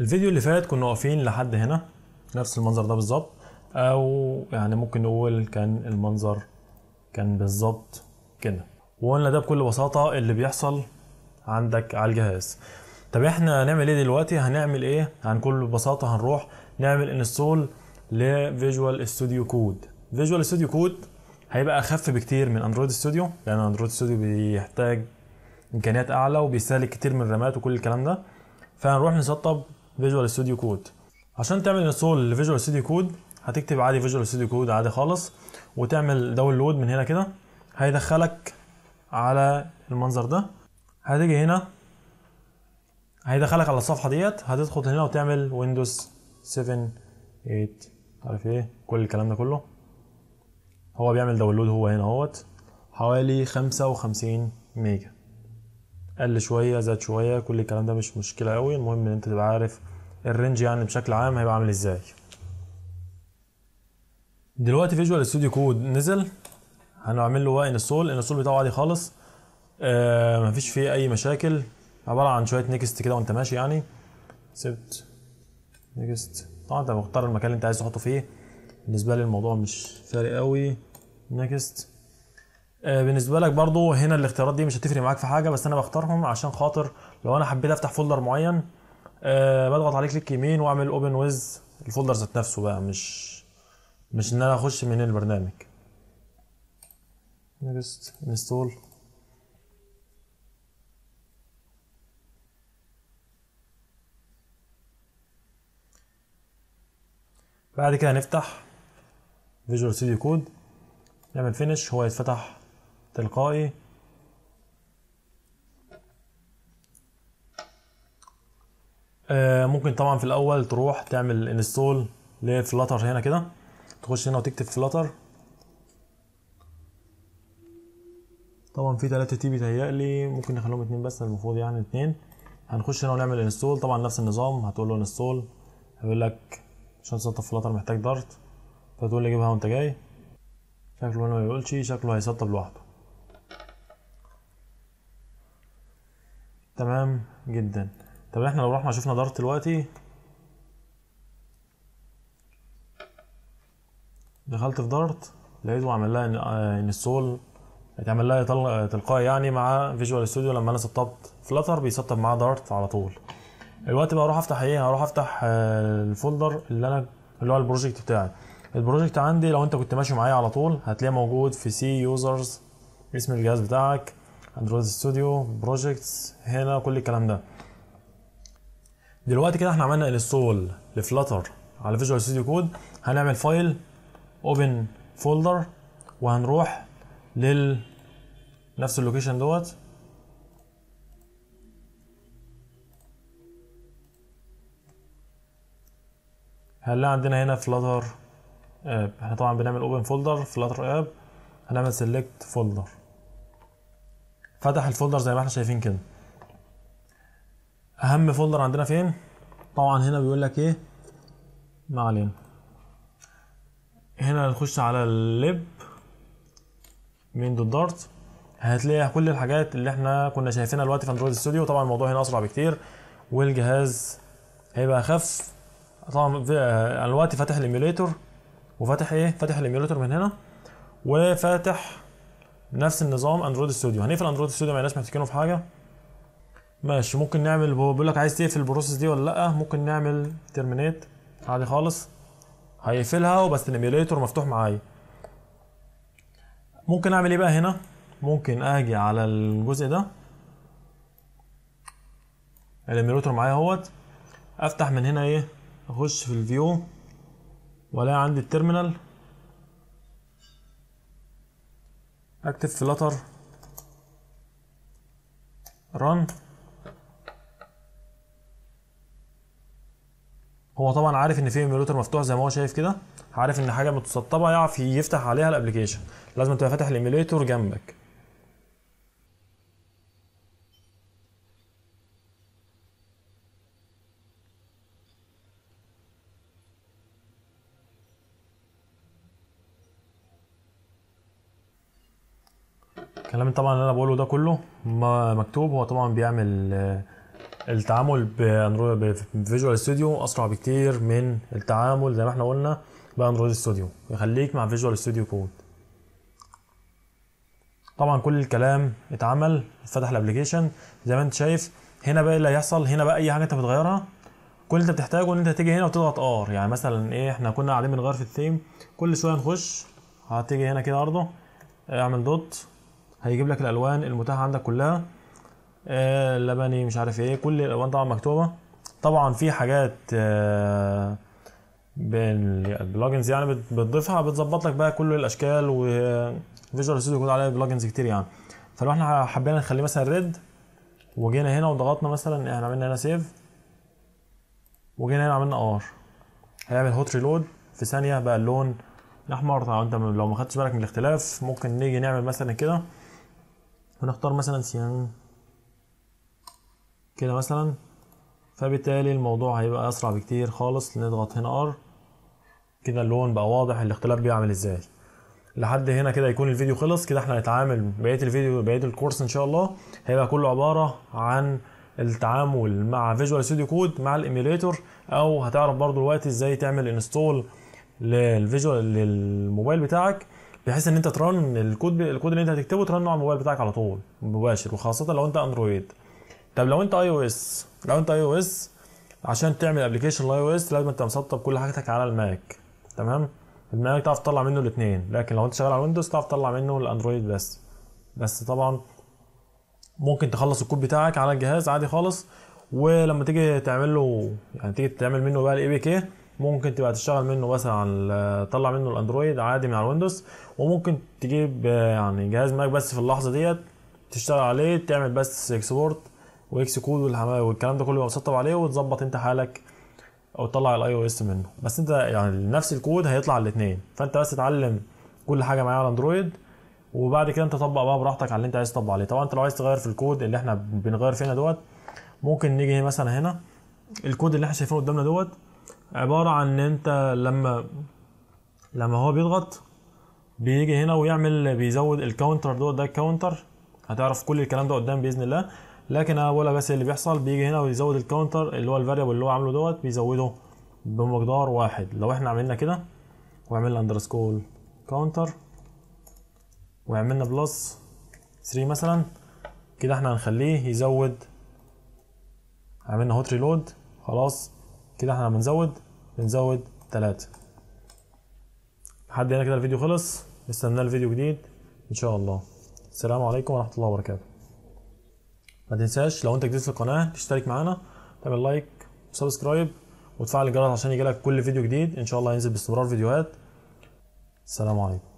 الفيديو اللي فات كنا واقفين لحد هنا نفس المنظر ده بالظبط او يعني ممكن نقول كان المنظر كان بالظبط كده وقلنا ده بكل بساطه اللي بيحصل عندك على الجهاز طب احنا هنعمل ايه دلوقتي هنعمل ايه عن كل بساطه هنروح نعمل انستول لفيجوال ستوديو كود فيجوال ستوديو كود هيبقى اخف بكتير من اندرويد ستوديو لان اندرويد ستوديو بيحتاج امكانيات اعلى وبيستهلك كتير من الرامات وكل الكلام ده فهنروح نسطب فيجوال ستوديو كود عشان تعمل انستول لفيجوال ستوديو كود هتكتب عادي فيجوال ستوديو كود عادي خالص وتعمل داونلود من هنا كده هيدخلك على المنظر ده هتيجي هنا هيدخلك على الصفحه ديت هتدخل هنا وتعمل ويندوز 7 8 عارف ايه كل الكلام ده كله هو بيعمل داونلود هو هنا اهوت حوالي 55 ميجا قل شويه زاد شويه كل الكلام ده مش مشكله قوي المهم ان انت تبقى عارف الرينج يعني بشكل عام هيبقى عامل ازاي دلوقتي فيجوال استوديو كود نزل هنعمل له السول انستول السول بتاعه عادي خالص آه مفيش فيه اي مشاكل عباره عن شويه نيكست كده وانت ماشي يعني سبت نيكست طبعا انت مختار المكان اللي انت عايز تحطه فيه بالنسبه لي الموضوع مش فارق قوي نيكست آه، بالنسبه لك برضو هنا الاختيارات دي مش هتفرق معاك في حاجه بس انا بختارهم عشان خاطر لو انا حبيت افتح فولدر معين أه بضغط عليه كليك يمين واعمل اوبن ويز الفولدر ذات نفسه بقى مش مش ان انا اخش من البرنامج نيكست انستول بعد كده هنفتح فيجوال ستوديو كود نعمل فينش هو يتفتح تلقائي آه، ممكن طبعا في الاول تروح تعمل انستول للفلاتر هنا كده تخش هنا وتكتب فلاتر طبعا في 3 تي بيتهيألي ممكن نخليهم اتنين بس المفروض يعني اتنين هنخش هنا ونعمل انستول طبعا نفس النظام هتقول له انستول هيقول لك عشان تسطب فلاتر محتاج دارت فتقول لي جيبها وانت جاي شكله هنا ما بيقولش شكله هيسطب لوحده تمام جدا طب احنا لو رحنا شفنا دارت دلوقتي دخلت في دارت لقيته عمل لها انستول اتعمل آه، لها تلقائي يعني مع فيجوال ستوديو لما انا سطبت فلاتر بيسطب معاه دارت على طول الوقت بقى اروح افتح ايه هروح افتح آه، الفولدر اللي انا اللي هو البروجكت بتاعي البروجكت عندي لو انت كنت ماشي معايا على طول هتلاقيه موجود في سي يوزرز اسم الجهاز بتاعك اندرويد ستوديو بروجكتس هنا كل الكلام ده دلوقتي كده احنا عملنا انستول لفلاتر على فيجوال ستوديو كود هنعمل فايل اوبن فولدر وهنروح لل نفس اللوكيشن دوت هنلاقي عندنا هنا فلاتر اب آه، احنا طبعا بنعمل اوبن فولدر فلاتر اب هنعمل سيلكت فولدر فتح الفولدر زي ما احنا شايفين كده اهم فولدر عندنا فين طبعا هنا بيقول لك ايه ما علينا هنا نخش على اللب من دوت دارت هتلاقي كل الحاجات اللي احنا كنا شايفينها دلوقتي في اندرويد ستوديو طبعا الموضوع هنا اسرع بكتير والجهاز هيبقى اخف طبعا آه، دلوقتي فاتح الايميوليتور وفاتح ايه فاتح الايميوليتور من هنا وفاتح نفس النظام اندرويد ستوديو هنقفل اندرويد ستوديو معناش محتاجينه في حاجه ماشي ممكن نعمل بيقول لك عايز تقفل البروسيس دي ولا لا ممكن نعمل ترمينيت عادي خالص هيقفلها وبس الايميوليتور مفتوح معايا ممكن اعمل ايه بقى هنا ممكن اجي على الجزء ده الايميوليتور معايا اهوت افتح من هنا ايه اخش في الفيو ولا عندي التيرمينال اكتب فلاتر ران هو طبعا عارف ان في ايميوليتر مفتوح زي ما هو شايف كده عارف ان حاجه متسطبه يعرف يفتح عليها الابلكيشن لازم تبقى فاتح الايميوليتر جنبك الكلام طبعا اللي انا بقوله ده كله مكتوب هو طبعا بيعمل آه، التعامل باندرويد بفيجوال ستوديو اسرع بكتير من التعامل زي ما احنا قلنا باندرويد ستوديو يخليك مع فيجوال ستوديو كود طبعا كل الكلام اتعمل اتفتح الابلكيشن زي ما انت شايف هنا بقى اللي هيحصل هنا بقى اي حاجه انت بتغيرها كل اللي انت بتحتاجه ان انت تيجي هنا وتضغط ار يعني مثلا ايه احنا كنا قاعدين بنغير في الثيم كل شويه نخش هتيجي هنا كده برضه اعمل دوت هيجيب لك الالوان المتاحه عندك كلها آه لبني مش عارف ايه كل الالوان طبعا مكتوبه طبعا في حاجات آه بالبلجنز يعني بتضيفها بتظبط لك بقى كل الاشكال وفيجوال ستوديو كود عليها بلجنز كتير يعني فلو احنا حبينا نخليه مثلا ريد وجينا هنا وضغطنا مثلا احنا عملنا هنا سيف وجينا هنا عملنا ار هيعمل هوت ريلود في ثانيه بقى اللون الاحمر طبعا انت لو ما خدتش بالك من الاختلاف ممكن نيجي نعمل مثلا كده ونختار مثلا سيان كده مثلا فبالتالي الموضوع هيبقى اسرع بكتير خالص نضغط هنا ار كده اللون بقى واضح الاختلاف بيعمل ازاي لحد هنا كده يكون الفيديو خلص كده احنا هنتعامل بقيه الفيديو بقيه الكورس ان شاء الله هيبقى كله عباره عن التعامل مع فيجوال ستوديو كود مع الايميليتور او هتعرف برضو الوقت ازاي تعمل انستول للفيجوال للموبايل بتاعك بحيث ان انت ترن الكود الكود اللي انت هتكتبه ترنه على الموبايل بتاعك على طول مباشر وخاصه لو انت اندرويد طب لو انت اي او اس لو انت اي او اس عشان تعمل ابلكيشن لاي او اس لازم انت مسطب كل حاجتك على الماك تمام الماك تعرف تطلع منه الاثنين لكن لو انت شغال على ويندوز تعرف تطلع منه الاندرويد بس بس طبعا ممكن تخلص الكود بتاعك على الجهاز عادي خالص ولما تيجي تعمل له يعني تيجي تعمل منه بقى الاي بي كي ممكن تبقى تشتغل منه مثلا على تطلع منه الاندرويد عادي من على الويندوز وممكن تجيب يعني جهاز معاك بس في اللحظه ديت تشتغل عليه تعمل بس اكسبورت واكس كود والكلام ده كله مسطب عليه وتظبط انت حالك او تطلع الاي او اس منه بس انت يعني نفس الكود هيطلع الاثنين فانت بس تتعلم كل حاجه معايا على اندرويد وبعد كده انت طبق بقى براحتك على اللي انت عايز تطبق عليه طبعا انت لو عايز تغير في الكود اللي احنا بنغير فيه دوت ممكن نيجي مثلا هنا الكود اللي احنا شايفينه قدامنا دوت عباره عن ان انت لما لما هو بيضغط بيجي هنا ويعمل بيزود الكاونتر دوت ده الكاونتر هتعرف كل الكلام ده قدام باذن الله لكن انا بقولها بس اللي بيحصل بيجي هنا ويزود الكاونتر اللي هو الفاريبل اللي هو عامله دوت بيزوده بمقدار واحد لو احنا عملنا كده وعملنا اندرسكول كاونتر وعملنا بلس 3 مثلا كده احنا هنخليه يزود عملنا هوت ريلود خلاص كده احنا بنزود بنزود 3 لحد هنا كده الفيديو خلص استنى الفيديو جديد ان شاء الله السلام عليكم ورحمه الله وبركاته ما تنساش لو انت جديد في القناه تشترك معانا تعمل لايك وسبسكرايب وتفعل الجرس عشان يجيلك كل فيديو جديد ان شاء الله ينزل باستمرار فيديوهات السلام عليكم